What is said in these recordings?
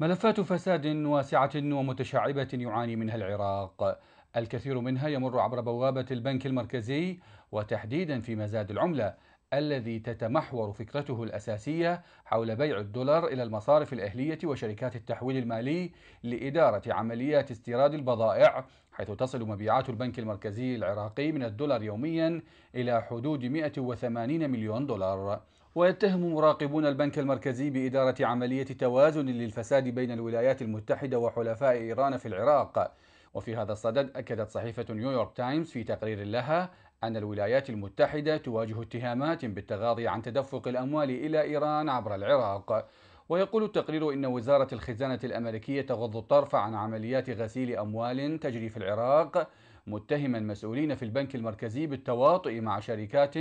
ملفات فساد واسعة ومتشعبة يعاني منها العراق الكثير منها يمر عبر بوابة البنك المركزي وتحديدا في مزاد العملة الذي تتمحور فكرته الأساسية حول بيع الدولار إلى المصارف الأهلية وشركات التحويل المالي لإدارة عمليات استيراد البضائع حيث تصل مبيعات البنك المركزي العراقي من الدولار يوميا إلى حدود 180 مليون دولار ويتهم مراقبون البنك المركزي بإدارة عملية توازن للفساد بين الولايات المتحدة وحلفاء إيران في العراق وفي هذا الصدد أكدت صحيفة نيويورك تايمز في تقرير لها أن الولايات المتحدة تواجه اتهامات بالتغاضي عن تدفق الأموال إلى إيران عبر العراق ويقول التقرير إن وزارة الخزانة الأمريكية تغض الطرف عن عمليات غسيل أموال تجري في العراق متهما مسؤولين في البنك المركزي بالتواطؤ مع شركات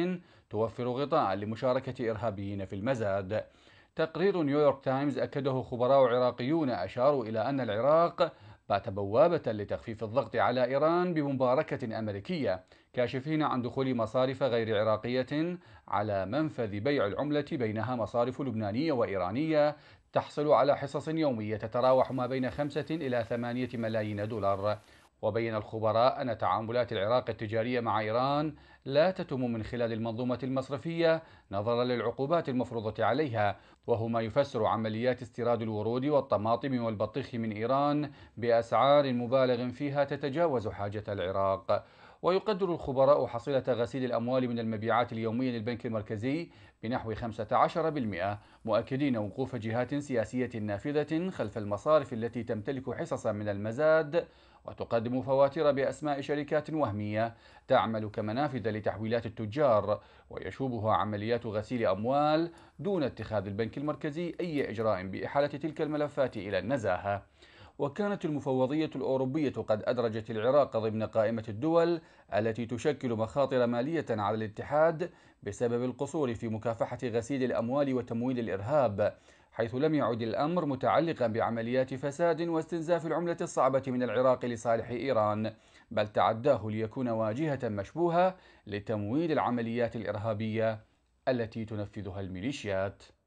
توفر غطاء لمشاركة إرهابيين في المزاد تقرير نيويورك تايمز أكده خبراء عراقيون أشاروا إلى أن العراق بات بوابة لتخفيف الضغط على إيران بمباركة أمريكية كاشفين عن دخول مصارف غير عراقية على منفذ بيع العملة بينها مصارف لبنانية وإيرانية تحصل على حصص يومية تتراوح ما بين خمسة إلى ثمانية ملايين دولار وبين الخبراء أن تعاملات العراق التجارية مع إيران لا تتم من خلال المنظومة المصرفية نظرا للعقوبات المفروضة عليها وهما يفسر عمليات استيراد الورود والطماطم والبطيخ من إيران بأسعار مبالغ فيها تتجاوز حاجة العراق ويقدر الخبراء حصيلة غسيل الأموال من المبيعات اليومية للبنك المركزي بنحو 15% مؤكدين وقوف جهات سياسية نافذة خلف المصارف التي تمتلك حصصا من المزاد وتقدم فواتير بأسماء شركات وهمية تعمل كمنافذ لتحويلات التجار ويشوبها عمليات غسيل أموال دون اتخاذ البنك المركزي أي إجراء بإحالة تلك الملفات إلى النزاهة وكانت المفوضية الأوروبية قد أدرجت العراق ضمن قائمة الدول التي تشكل مخاطر مالية على الاتحاد بسبب القصور في مكافحة غسيل الأموال وتمويل الإرهاب حيث لم يعد الأمر متعلقا بعمليات فساد واستنزاف العملة الصعبة من العراق لصالح إيران بل تعداه ليكون واجهة مشبوهة لتمويل العمليات الإرهابية التي تنفذها الميليشيات